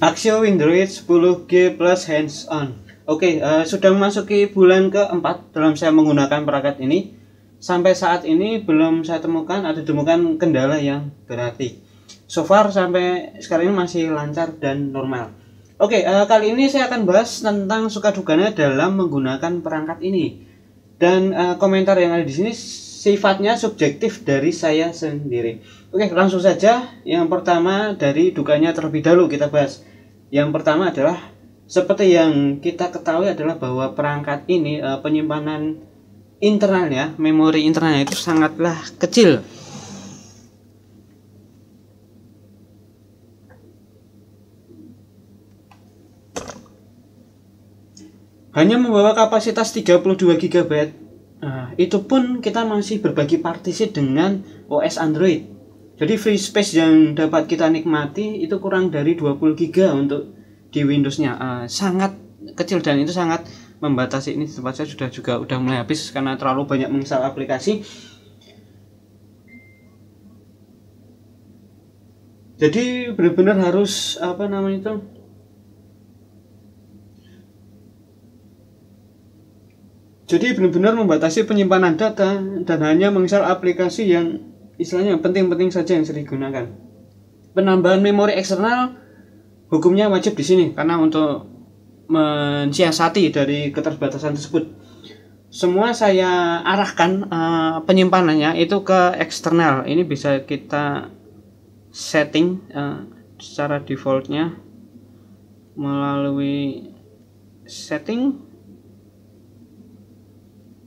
Axio Windroid 10G plus hands on. Oke, okay, uh, eh, sudah memasuki bulan keempat dalam saya menggunakan perangkat ini. Sampai saat ini belum saya temukan atau temukan kendala yang berarti. So far sampai sekarang ini masih lancar dan normal. Oke, okay, uh, eh, kali ini saya akan bahas tentang suka dukanya dalam menggunakan perangkat ini. Dan uh, komentar yang ada di sini sifatnya subjektif dari saya sendiri. Oke, langsung saja. Yang pertama dari dukanya terlebih dahulu kita bahas. Yang pertama adalah seperti yang kita ketahui adalah bahwa perangkat ini uh, penyimpanan internalnya, memori internalnya itu sangatlah kecil. Hanya membawa kapasitas 32 GB. Nah, itu pun kita masih berbagi partisi dengan OS Android jadi free space yang dapat kita nikmati itu kurang dari 20 GB untuk di Windows-nya. Uh, sangat kecil dan itu sangat membatasi ini tempat saya sudah juga udah mulai habis karena terlalu banyak menginstal aplikasi. Jadi benar-benar harus apa namanya itu Jadi benar-benar membatasi penyimpanan data dan hanya menginstal aplikasi yang istilahnya penting-penting saja yang sering digunakan. Penambahan memori eksternal hukumnya wajib di sini karena untuk mensiasati dari keterbatasan tersebut. Semua saya arahkan uh, penyimpanannya itu ke eksternal. Ini bisa kita setting uh, secara defaultnya melalui setting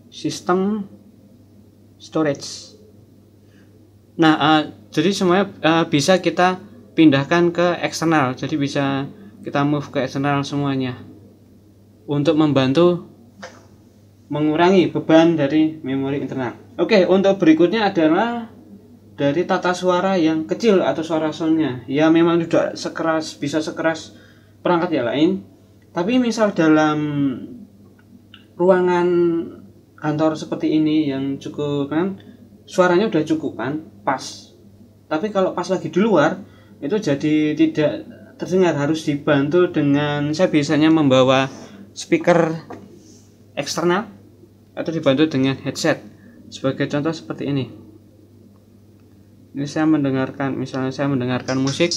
sistem storage Nah, uh, jadi semuanya uh, bisa kita pindahkan ke eksternal. Jadi bisa kita move ke eksternal semuanya. Untuk membantu mengurangi beban dari memori internal. Oke, untuk berikutnya adalah dari tata suara yang kecil atau suara soundnya. Ya memang tidak sekeras bisa sekeras perangkat yang lain. Tapi misal dalam ruangan kantor seperti ini yang cukup kan suaranya udah cukupan pas tapi kalau pas lagi di luar itu jadi tidak terdengar harus dibantu dengan saya biasanya membawa speaker eksternal atau dibantu dengan headset sebagai contoh seperti ini ini saya mendengarkan misalnya saya mendengarkan musik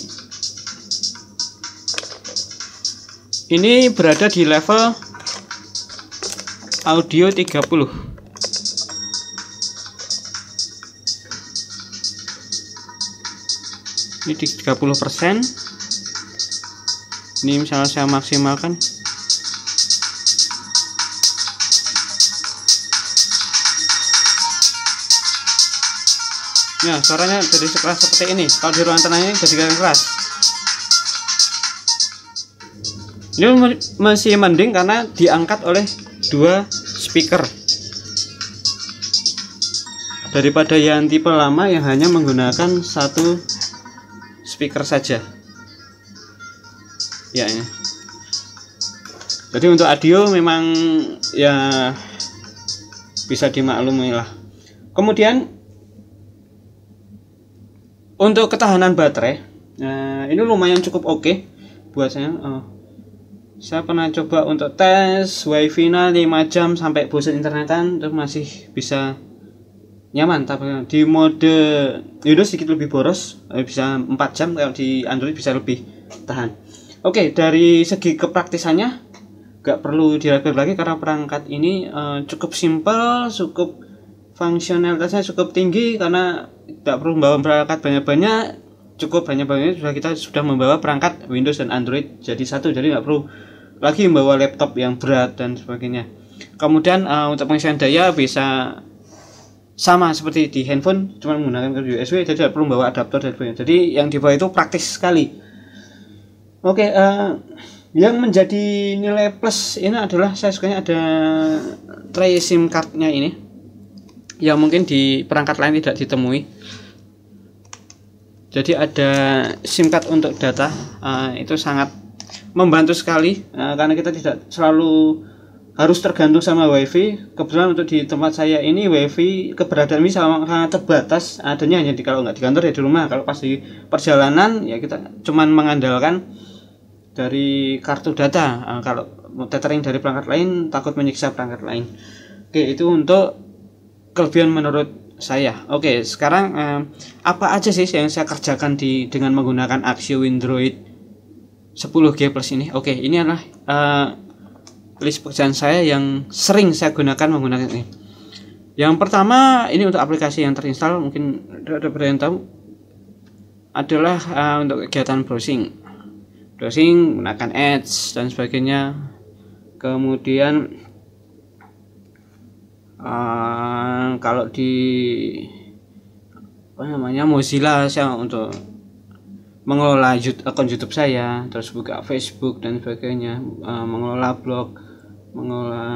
ini berada di level audio 30 ini 30% ini misalnya saya maksimalkan Nah, suaranya jadi sekeras seperti ini. Kalau di ruang tenang ini jadi keras. Ini masih mending karena diangkat oleh dua speaker. Daripada yang tipe lama yang hanya menggunakan satu speaker saja ya, ya. jadi untuk audio memang ya bisa dimaklumi lah kemudian untuk ketahanan baterai nah, ini lumayan cukup oke okay buat saya oh. saya pernah coba untuk tes wifi 5 jam sampai bosan internetan terus masih bisa nyaman tapi di mode Windows sedikit lebih boros eh, bisa 4 jam kalau di Android bisa lebih tahan oke okay, dari segi kepraktisannya gak perlu diragukan lagi karena perangkat ini uh, cukup simple cukup fungsionalitasnya cukup tinggi karena tidak perlu membawa perangkat banyak-banyak cukup banyak-banyak sudah kita sudah membawa perangkat Windows dan Android jadi satu jadi nggak perlu lagi membawa laptop yang berat dan sebagainya kemudian uh, untuk pengisian daya bisa sama seperti di handphone cuma menggunakan kartu USB jadi tidak perlu bawa adaptor dan sebagainya jadi yang dibawa itu praktis sekali oke uh, yang menjadi nilai plus ini adalah saya sukanya ada tray SIM cardnya ini yang mungkin di perangkat lain tidak ditemui jadi ada SIM card untuk data uh, itu sangat membantu sekali uh, karena kita tidak selalu harus tergantung sama wifi kebetulan untuk di tempat saya ini wifi keberadaan ini sangat terbatas adanya hanya di kalau nggak di kantor ya di rumah kalau pas di perjalanan ya kita cuman mengandalkan dari kartu data nah, kalau tethering dari perangkat lain takut menyiksa perangkat lain oke itu untuk kelebihan menurut saya. Oke, sekarang eh, apa aja sih yang saya kerjakan di dengan menggunakan Axio Android 10G Plus ini? Oke, ini adalah eh, list pekerjaan saya yang sering saya gunakan menggunakan ini. Yang pertama ini untuk aplikasi yang terinstal mungkin ada yang tahu adalah uh, untuk kegiatan browsing. Browsing menggunakan ads dan sebagainya. Kemudian uh, kalau di apa namanya Mozilla saya untuk mengelola akun YouTube saya, terus buka Facebook dan sebagainya, uh, mengelola blog, mengelola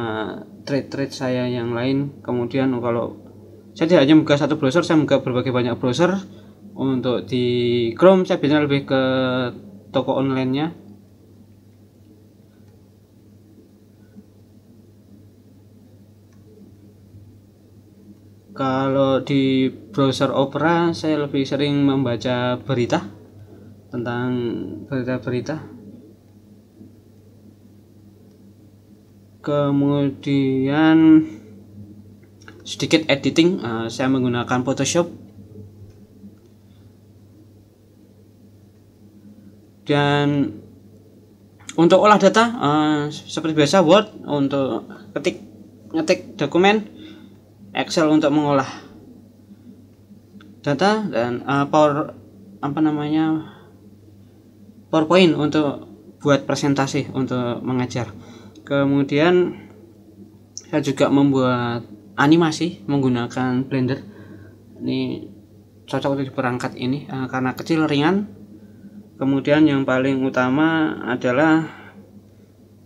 trade-trade saya yang lain kemudian kalau saya tidak hanya buka satu browser saya buka berbagai banyak browser untuk di Chrome saya biasanya lebih ke toko online nya kalau di browser Opera saya lebih sering membaca berita tentang berita-berita kemudian sedikit editing uh, saya menggunakan Photoshop dan untuk olah data uh, seperti biasa Word untuk ketik ngetik dokumen Excel untuk mengolah data dan uh, Power apa namanya PowerPoint untuk buat presentasi untuk mengajar kemudian saya juga membuat animasi menggunakan blender ini cocok untuk perangkat ini eh, karena kecil ringan kemudian yang paling utama adalah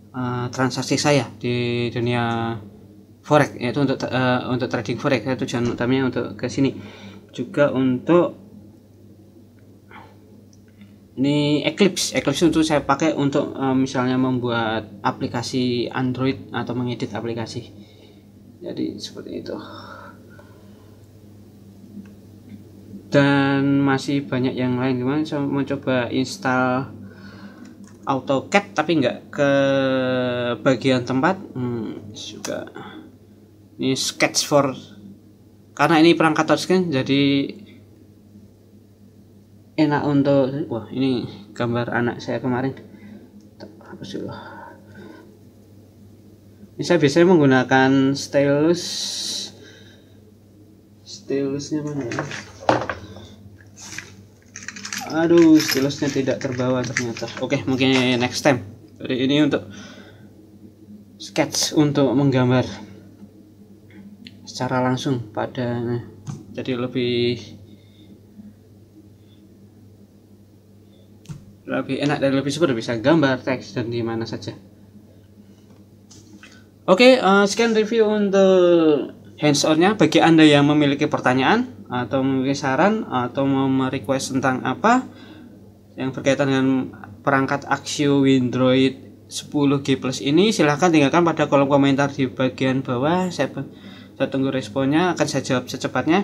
eh, transaksi saya di dunia forex yaitu untuk eh, untuk trading forex tujuan utamanya untuk ke sini juga untuk ini Eclipse Eclipse itu saya pakai untuk uh, misalnya membuat aplikasi Android atau mengedit aplikasi jadi seperti itu dan masih banyak yang lain gimana saya mau coba install AutoCAD tapi enggak ke bagian tempat hmm, juga ini sketch for karena ini perangkat touchscreen jadi enak untuk wah ini gambar anak saya kemarin apa sih ini saya biasanya menggunakan stylus stylusnya mana ya aduh stylusnya tidak terbawa ternyata oke mungkin next time jadi ini untuk sketch untuk menggambar secara langsung pada jadi lebih lebih enak dan lebih super bisa gambar teks dan di mana saja oke okay, uh, eh, sekian review untuk hands onnya bagi anda yang memiliki pertanyaan atau memiliki saran atau mau merequest tentang apa yang berkaitan dengan perangkat Axio Windroid 10G Plus ini silahkan tinggalkan pada kolom komentar di bagian bawah saya saya tunggu responnya akan saya jawab secepatnya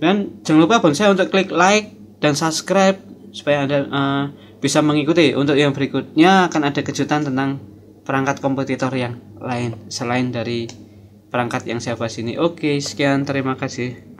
dan jangan lupa bonsai untuk klik like dan subscribe supaya ada uh, eh, bisa mengikuti. Untuk yang berikutnya akan ada kejutan tentang perangkat kompetitor yang lain selain dari perangkat yang saya bahas ini. Oke, sekian terima kasih.